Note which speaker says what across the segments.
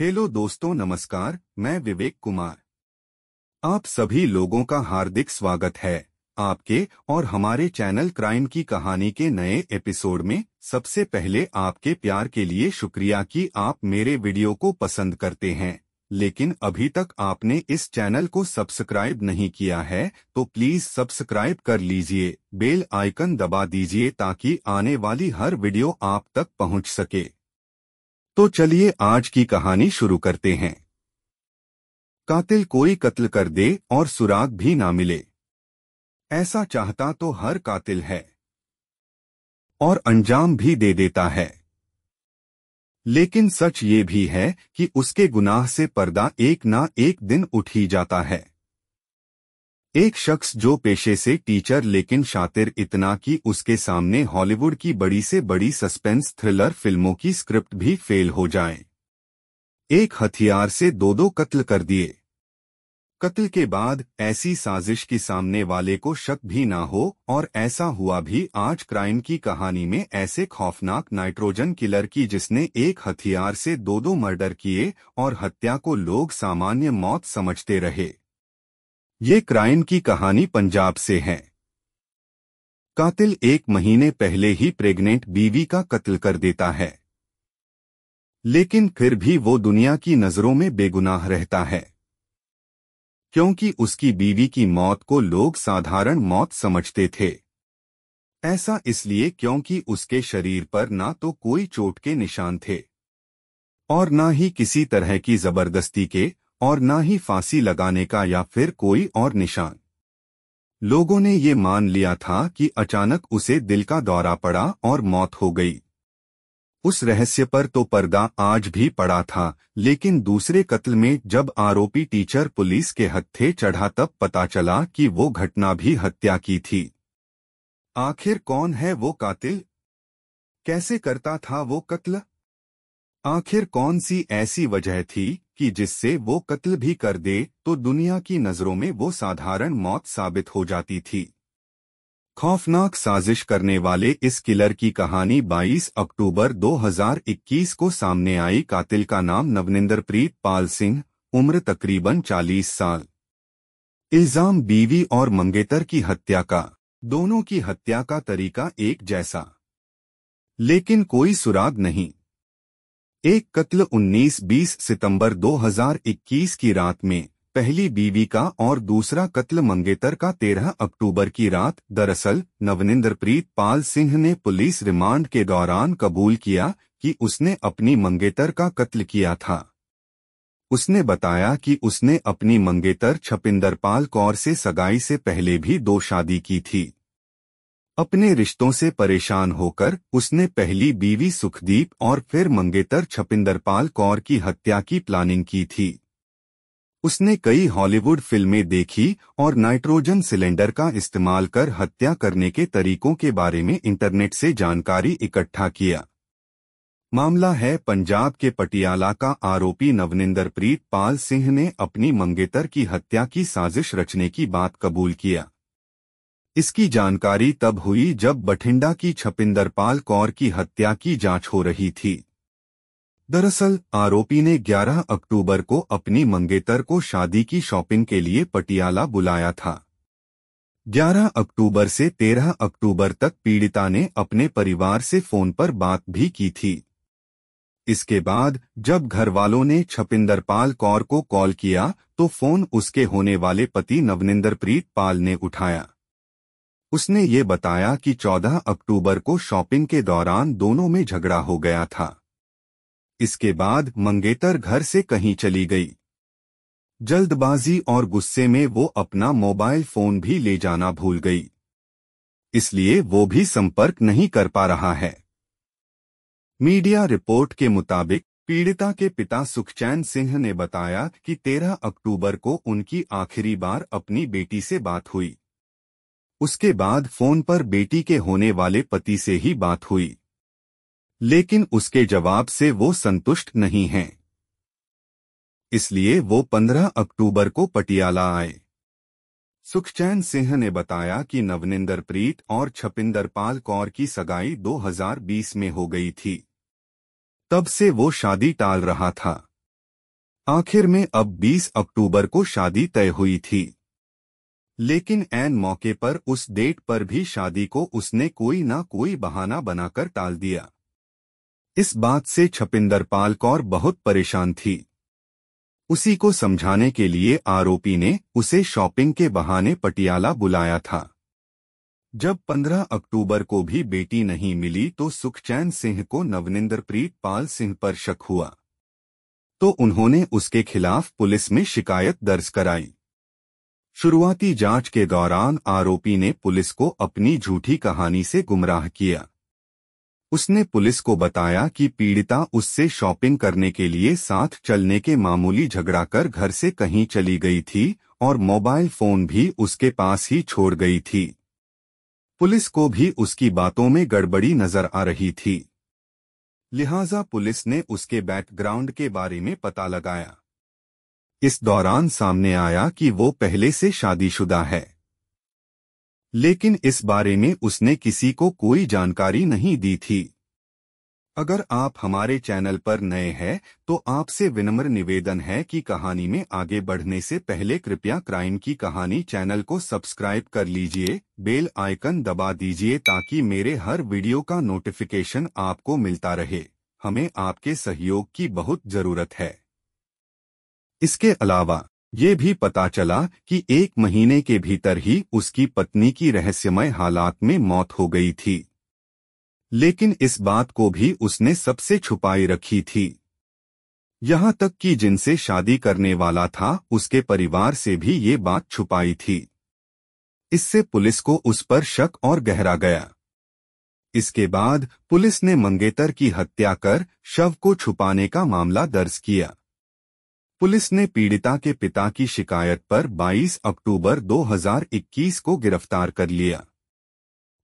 Speaker 1: Hello दोस्तों नमस्कार मैं विवेक कुमार आप सभी लोगों का हार्दिक स्वागत है आपके और हमारे चैनल क्राइम की कहानी के नए एपिसोड में सबसे पहले आपके प्यार के लिए शुक्रिया कि आप मेरे वीडियो को पसंद करते हैं लेकिन अभी तक आपने इस चैनल को सब्सक्राइब नहीं किया है तो प्लीज सब्सक्राइब कर लीजिए बेल आइकन दबा दीजिए ताकि आने वाली हर वीडियो आप तक पहुंच सके तो चलिए आज की कहानी शुरू करते हैं कातिल कोई कत्ल कर दे और सुराग भी ना मिले ऐसा चाहता तो हर कातिल है और अंजाम भी दे देता है लेकिन सच ये भी है कि उसके गुनाह से पर्दा एक ना एक दिन उठ ही जाता है एक शख्स जो पेशे से टीचर लेकिन शातिर इतना कि उसके सामने हॉलीवुड की बड़ी से बड़ी सस्पेंस थ्रिलर फिल्मों की स्क्रिप्ट भी फेल हो जाए एक हथियार से दो दो कत्ल कर दिए कत्ल के बाद ऐसी साजिश की सामने वाले को शक भी ना हो और ऐसा हुआ भी आज क्राइम की कहानी में ऐसे खौफनाक नाइट्रोजन किलर की जिसने एक हथियार से दो दो मर्डर किए और हत्या को लोग सामान्य मौत समझते रहे ये क्राइम की कहानी पंजाब से है कातिल एक महीने पहले ही प्रेग्नेंट बीवी का कत्ल कर देता है लेकिन फिर भी वो दुनिया की नज़रों में बेगुनाह रहता है क्योंकि उसकी बीवी की मौत को लोग साधारण मौत समझते थे ऐसा इसलिए क्योंकि उसके शरीर पर ना तो कोई चोट के निशान थे और ना ही किसी तरह की जबरदस्ती के और न ही फांसी लगाने का या फिर कोई और निशान लोगों ने ये मान लिया था कि अचानक उसे दिल का दौरा पड़ा और मौत हो गई उस रहस्य पर तो पर्दा आज भी पड़ा था लेकिन दूसरे कत्ल में जब आरोपी टीचर पुलिस के हत्थे चढ़ा तब पता चला कि वो घटना भी हत्या की थी आखिर कौन है वो कातिल कैसे करता था वो कत्ल आखिर कौन सी ऐसी वजह थी कि जिससे वो कत्ल भी कर दे तो दुनिया की नज़रों में वो साधारण मौत साबित हो जाती थी खौफनाक साजिश करने वाले इस किलर की कहानी 22 अक्टूबर 2021 को सामने आई कातिल का नाम नवनिंदर प्रीत पाल सिंह उम्र तकरीबन 40 साल इल्जाम बीवी और मंगेतर की हत्या का दोनों की हत्या का तरीका एक जैसा लेकिन कोई सुराग नहीं एक कत्ल 19-20 सितंबर 2021 की रात में पहली बीवी का और दूसरा कत्ल मंगेतर का 13 अक्टूबर की रात दरअसल नवनिंदरप्रीत पाल सिंह ने पुलिस रिमांड के दौरान कबूल किया कि उसने अपनी मंगेतर का कत्ल किया था उसने बताया कि उसने अपनी मंगेतर छपिंदरपाल कौर से सगाई से पहले भी दो शादी की थी अपने रिश्तों से परेशान होकर उसने पहली बीवी सुखदीप और फिर मंगेतर छपिंदरपाल कौर की हत्या की प्लानिंग की थी उसने कई हॉलीवुड फिल्में देखी और नाइट्रोजन सिलेंडर का इस्तेमाल कर हत्या करने के तरीकों के बारे में इंटरनेट से जानकारी इकट्ठा किया मामला है पंजाब के पटियाला का आरोपी नवनिंदर प्रीत पाल सिंह ने अपनी मंगेतर की हत्या की साजिश रचने की बात कबूल किया इसकी जानकारी तब हुई जब बठिंडा की छपिंदरपाल कौर की हत्या की जांच हो रही थी दरअसल आरोपी ने 11 अक्टूबर को अपनी मंगेतर को शादी की शॉपिंग के लिए पटियाला बुलाया था 11 अक्टूबर से 13 अक्टूबर तक पीड़िता ने अपने परिवार से फोन पर बात भी की थी इसके बाद जब घर वालों ने छपिंदरपाल कौर को कॉल किया तो फोन उसके होने वाले पति नवनिंदरप्रीत पाल ने उठाया उसने ये बताया कि 14 अक्टूबर को शॉपिंग के दौरान दोनों में झगड़ा हो गया था इसके बाद मंगेतर घर से कहीं चली गई जल्दबाजी और गुस्से में वो अपना मोबाइल फोन भी ले जाना भूल गई इसलिए वो भी संपर्क नहीं कर पा रहा है मीडिया रिपोर्ट के मुताबिक पीड़िता के पिता सुखचैन सिंह ने बताया कि 13 अक्टूबर को उनकी आखिरी बार अपनी बेटी से बात हुई उसके बाद फोन पर बेटी के होने वाले पति से ही बात हुई लेकिन उसके जवाब से वो संतुष्ट नहीं हैं। इसलिए वो 15 अक्टूबर को पटियाला आए सुखचैन सिंह ने बताया कि नवनिंदर प्रीत और छपिंदर पाल कौर की सगाई 2020 में हो गई थी तब से वो शादी टाल रहा था आखिर में अब 20 अक्टूबर को शादी तय हुई थी लेकिन एन मौके पर उस डेट पर भी शादी को उसने कोई ना कोई बहाना बनाकर टाल दिया इस बात से छपिंदर पाल कौर बहुत परेशान थी उसी को समझाने के लिए आरोपी ने उसे शॉपिंग के बहाने पटियाला बुलाया था जब 15 अक्टूबर को भी बेटी नहीं मिली तो सुखचैन सिंह को नवनिंदरप्रीत पाल सिंह पर शक हुआ तो उन्होंने उसके खिलाफ पुलिस में शिकायत दर्ज कराई शुरुआती जांच के दौरान आरोपी ने पुलिस को अपनी झूठी कहानी से गुमराह किया उसने पुलिस को बताया कि पीड़िता उससे शॉपिंग करने के लिए साथ चलने के मामूली झगड़ा कर घर से कहीं चली गई थी और मोबाइल फोन भी उसके पास ही छोड़ गई थी पुलिस को भी उसकी बातों में गड़बड़ी नजर आ रही थी लिहाजा पुलिस ने उसके बैकग्राउंड के बारे में पता लगाया इस दौरान सामने आया कि वो पहले से शादीशुदा है लेकिन इस बारे में उसने किसी को कोई जानकारी नहीं दी थी अगर आप हमारे चैनल पर नए हैं तो आपसे विनम्र निवेदन है कि कहानी में आगे बढ़ने से पहले कृपया क्राइम की कहानी चैनल को सब्सक्राइब कर लीजिए बेल आइकन दबा दीजिए ताकि मेरे हर वीडियो का नोटिफिकेशन आपको मिलता रहे हमें आपके सहयोग की बहुत जरूरत है इसके अलावा ये भी पता चला कि एक महीने के भीतर ही उसकी पत्नी की रहस्यमय हालात में मौत हो गई थी लेकिन इस बात को भी उसने सबसे छुपाई रखी थी यहाँ तक कि जिनसे शादी करने वाला था उसके परिवार से भी ये बात छुपाई थी इससे पुलिस को उस पर शक और गहरा गया इसके बाद पुलिस ने मंगेतर की हत्या कर शव को छुपाने का मामला दर्ज किया पुलिस ने पीड़िता के पिता की शिकायत पर 22 अक्टूबर 2021 को गिरफ्तार कर लिया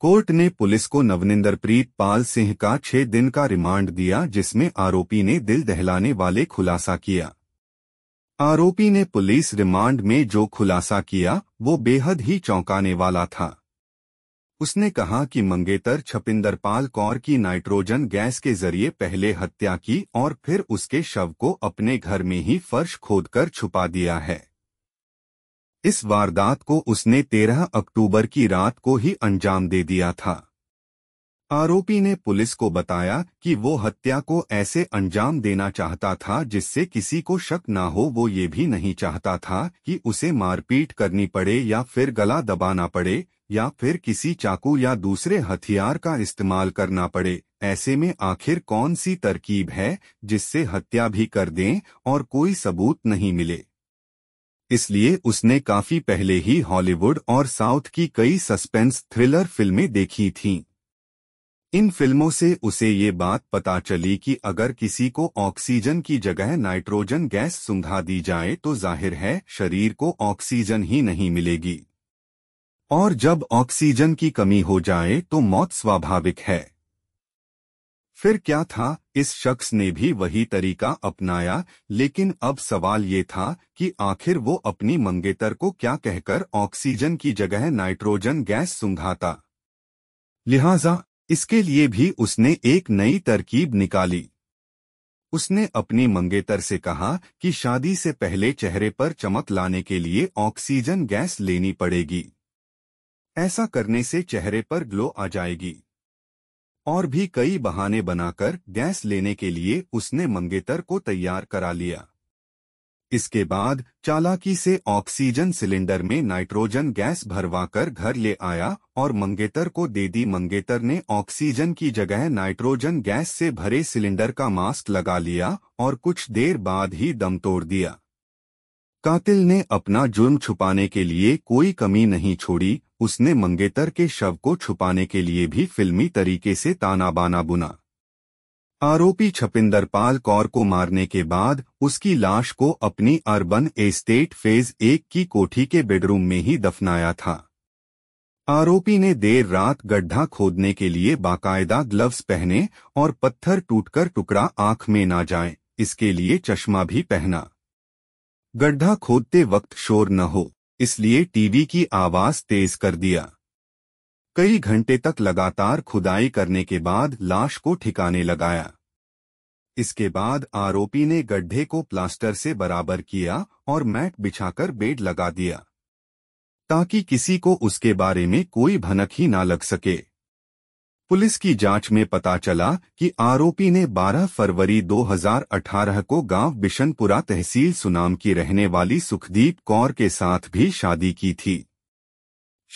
Speaker 1: कोर्ट ने पुलिस को नवनिंदरप्रीत पाल सिंह का छह दिन का रिमांड दिया जिसमें आरोपी ने दिल दहलाने वाले खुलासा किया आरोपी ने पुलिस रिमांड में जो खुलासा किया वो बेहद ही चौंकाने वाला था उसने कहा कि मंगेतर छपिंदरपाल कौर की नाइट्रोजन गैस के जरिए पहले हत्या की और फिर उसके शव को अपने घर में ही फर्श खोदकर छुपा दिया है इस वारदात को उसने 13 अक्टूबर की रात को ही अंजाम दे दिया था आरोपी ने पुलिस को बताया कि वो हत्या को ऐसे अंजाम देना चाहता था जिससे किसी को शक ना हो वो ये भी नहीं चाहता था कि उसे मारपीट करनी पड़े या फिर गला दबाना पड़े या फिर किसी चाकू या दूसरे हथियार का इस्तेमाल करना पड़े ऐसे में आखिर कौन सी तरकीब है जिससे हत्या भी कर दें और कोई सबूत नहीं मिले इसलिए उसने काफी पहले ही हॉलीवुड और साउथ की कई सस्पेंस थ्रिलर फिल्में देखी थीं। इन फिल्मों से उसे ये बात पता चली कि अगर किसी को ऑक्सीजन की जगह नाइट्रोजन गैस सुंघा दी जाए तो जाहिर है शरीर को ऑक्सीजन ही नहीं मिलेगी और जब ऑक्सीजन की कमी हो जाए तो मौत स्वाभाविक है फिर क्या था इस शख्स ने भी वही तरीका अपनाया लेकिन अब सवाल ये था कि आखिर वो अपनी मंगेतर को क्या कहकर ऑक्सीजन की जगह नाइट्रोजन गैस सुंघाता लिहाजा इसके लिए भी उसने एक नई तरकीब निकाली उसने अपनी मंगेतर से कहा कि शादी से पहले चेहरे पर चमक लाने के लिए ऑक्सीजन गैस लेनी पड़ेगी ऐसा करने से चेहरे पर ग्लो आ जाएगी और भी कई बहाने बनाकर गैस लेने के लिए उसने मंगेतर को तैयार करा लिया इसके बाद चालाकी से ऑक्सीजन सिलेंडर में नाइट्रोजन गैस भरवाकर घर ले आया और मंगेतर को दे दी मंगेतर ने ऑक्सीजन की जगह नाइट्रोजन गैस से भरे सिलेंडर का मास्क लगा लिया और कुछ देर बाद ही दम तोड़ दिया कातिल ने अपना जुर्म छुपाने के लिए कोई कमी नहीं छोड़ी उसने मंगेतर के शव को छुपाने के लिए भी फिल्मी तरीके से ताना बाना बुना आरोपी छपिंदर पाल कौर को मारने के बाद उसकी लाश को अपनी अर्बन एस्टेट फेज एक की कोठी के बेडरूम में ही दफनाया था आरोपी ने देर रात गड्ढा खोदने के लिए बाकायदा ग्लव्स पहने और पत्थर टूटकर टुकड़ा आंख में ना जाए इसके लिए चश्मा भी पहना गड्ढा खोदते वक्त शोर न हो इसलिए टीवी की आवाज तेज कर दिया कई घंटे तक लगातार खुदाई करने के बाद लाश को ठिकाने लगाया इसके बाद आरोपी ने गड्ढे को प्लास्टर से बराबर किया और मैट बिछाकर बेड लगा दिया ताकि किसी को उसके बारे में कोई भनक ही ना लग सके पुलिस की जांच में पता चला कि आरोपी ने 12 फरवरी 2018 को गांव बिशनपुरा तहसील सुनाम की रहने वाली सुखदीप कौर के साथ भी शादी की थी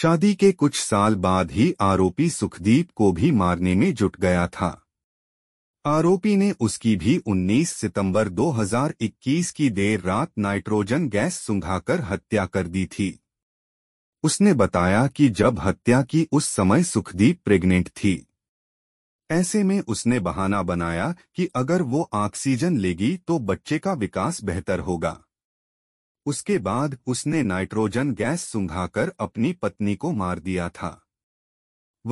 Speaker 1: शादी के कुछ साल बाद ही आरोपी सुखदीप को भी मारने में जुट गया था आरोपी ने उसकी भी 19 सितंबर 2021 की देर रात नाइट्रोजन गैस सुंघाकर हत्या कर दी थी उसने बताया कि जब हत्या की उस समय सुखदीप प्रेग्नेंट थी ऐसे में उसने बहाना बनाया कि अगर वो ऑक्सीजन लेगी तो बच्चे का विकास बेहतर होगा उसके बाद उसने नाइट्रोजन गैस सुंघाकर अपनी पत्नी को मार दिया था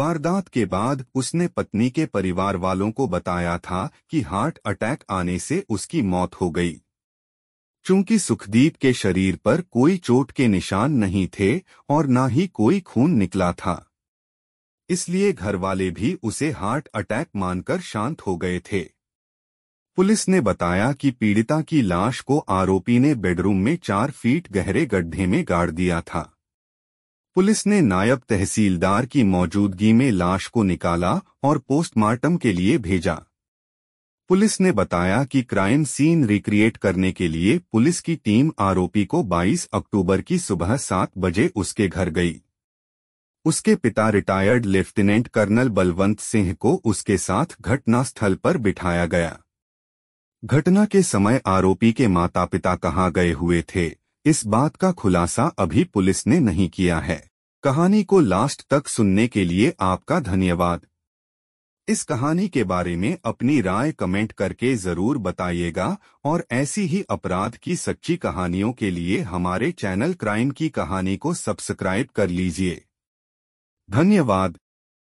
Speaker 1: वारदात के बाद उसने पत्नी के परिवार वालों को बताया था कि हार्ट अटैक आने से उसकी मौत हो गई चूंकि सुखदीप के शरीर पर कोई चोट के निशान नहीं थे और न ही कोई खून निकला था इसलिए घरवाले भी उसे हार्ट अटैक मानकर शांत हो गए थे पुलिस ने बताया कि पीड़िता की लाश को आरोपी ने बेडरूम में चार फीट गहरे गड्ढे में गाड़ दिया था पुलिस ने नायब तहसीलदार की मौजूदगी में लाश को निकाला और पोस्टमार्टम के लिए भेजा पुलिस ने बताया कि क्राइम सीन रिक्रिएट करने के लिए पुलिस की टीम आरोपी को 22 अक्टूबर की सुबह सात बजे उसके घर गई उसके पिता retired lieutenant colonel Balwant Singh को उसके साथ घटनास्थल पर बिठाया गया घटना के समय आरोपी के माता पिता कहाँ गए हुए थे इस बात का खुलासा अभी पुलिस ने नहीं किया है कहानी को लास्ट तक सुनने के लिए आपका धन्यवाद इस कहानी के बारे में अपनी राय कमेंट करके जरूर बताइएगा और ऐसी ही अपराध की सच्ची कहानियों के लिए हमारे चैनल क्राइम की कहानी को सब्सक्राइब कर लीजिए धन्यवाद